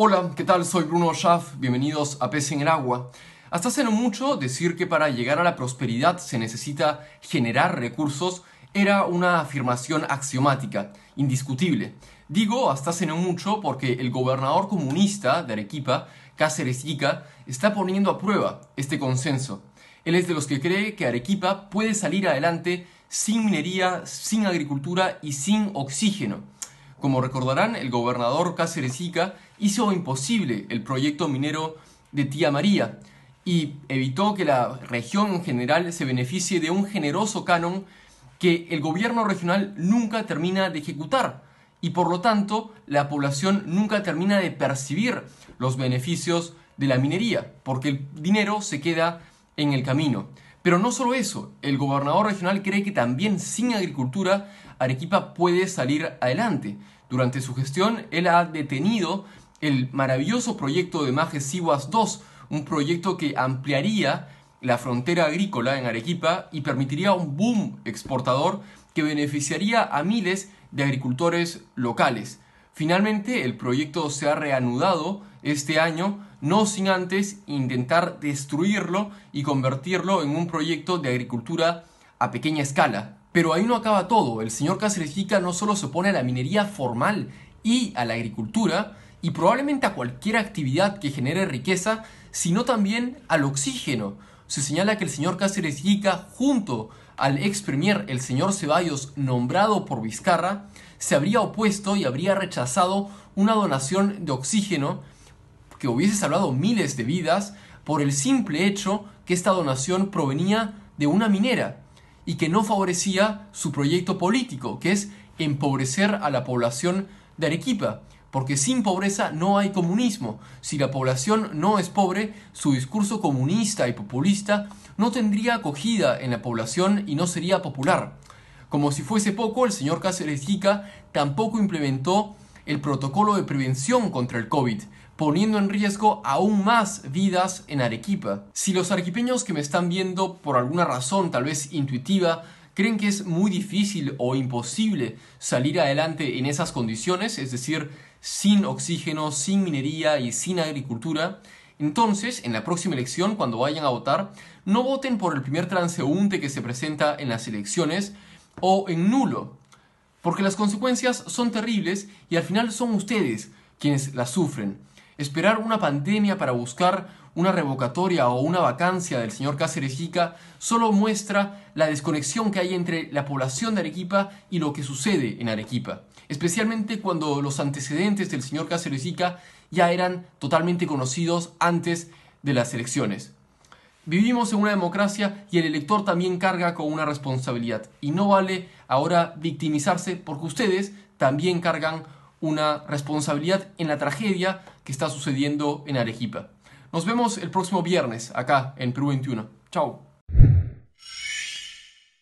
Hola, ¿qué tal? Soy Bruno Schaff, bienvenidos a Pez en el Agua. Hasta hace no mucho decir que para llegar a la prosperidad se necesita generar recursos era una afirmación axiomática, indiscutible. Digo hasta hace no mucho porque el gobernador comunista de Arequipa, Cáceres Ica, está poniendo a prueba este consenso. Él es de los que cree que Arequipa puede salir adelante sin minería, sin agricultura y sin oxígeno. Como recordarán, el gobernador Cáceres Ica hizo imposible el proyecto minero de Tía María y evitó que la región en general se beneficie de un generoso canon que el gobierno regional nunca termina de ejecutar y por lo tanto la población nunca termina de percibir los beneficios de la minería, porque el dinero se queda en el camino. Pero no solo eso, el gobernador regional cree que también sin agricultura Arequipa puede salir adelante. Durante su gestión, él ha detenido el maravilloso proyecto de Majes SIWAS 2, un proyecto que ampliaría la frontera agrícola en Arequipa y permitiría un boom exportador que beneficiaría a miles de agricultores locales. Finalmente, el proyecto se ha reanudado este año, no sin antes intentar destruirlo y convertirlo en un proyecto de agricultura a pequeña escala. Pero ahí no acaba todo. El señor Cáceres no solo se opone a la minería formal y a la agricultura, y probablemente a cualquier actividad que genere riqueza, sino también al oxígeno. Se señala que el señor Cáceres Gica, junto al ex premier el señor Ceballos, nombrado por Vizcarra, se habría opuesto y habría rechazado una donación de oxígeno que hubiese salvado miles de vidas por el simple hecho que esta donación provenía de una minera y que no favorecía su proyecto político, que es empobrecer a la población de Arequipa porque sin pobreza no hay comunismo. Si la población no es pobre, su discurso comunista y populista no tendría acogida en la población y no sería popular. Como si fuese poco, el señor Cáceres Gica tampoco implementó el protocolo de prevención contra el COVID, poniendo en riesgo aún más vidas en Arequipa. Si los arequipeños que me están viendo por alguna razón, tal vez intuitiva, ¿Creen que es muy difícil o imposible salir adelante en esas condiciones, es decir, sin oxígeno, sin minería y sin agricultura? Entonces, en la próxima elección, cuando vayan a votar, no voten por el primer transeúnte que se presenta en las elecciones o en nulo, porque las consecuencias son terribles y al final son ustedes quienes las sufren. Esperar una pandemia para buscar una revocatoria o una vacancia del señor Cáceres Gica solo muestra la desconexión que hay entre la población de Arequipa y lo que sucede en Arequipa, especialmente cuando los antecedentes del señor Cáceres Gica ya eran totalmente conocidos antes de las elecciones. Vivimos en una democracia y el elector también carga con una responsabilidad y no vale ahora victimizarse porque ustedes también cargan una responsabilidad en la tragedia que está sucediendo en Arequipa. Nos vemos el próximo viernes acá en Perú 21. Chao.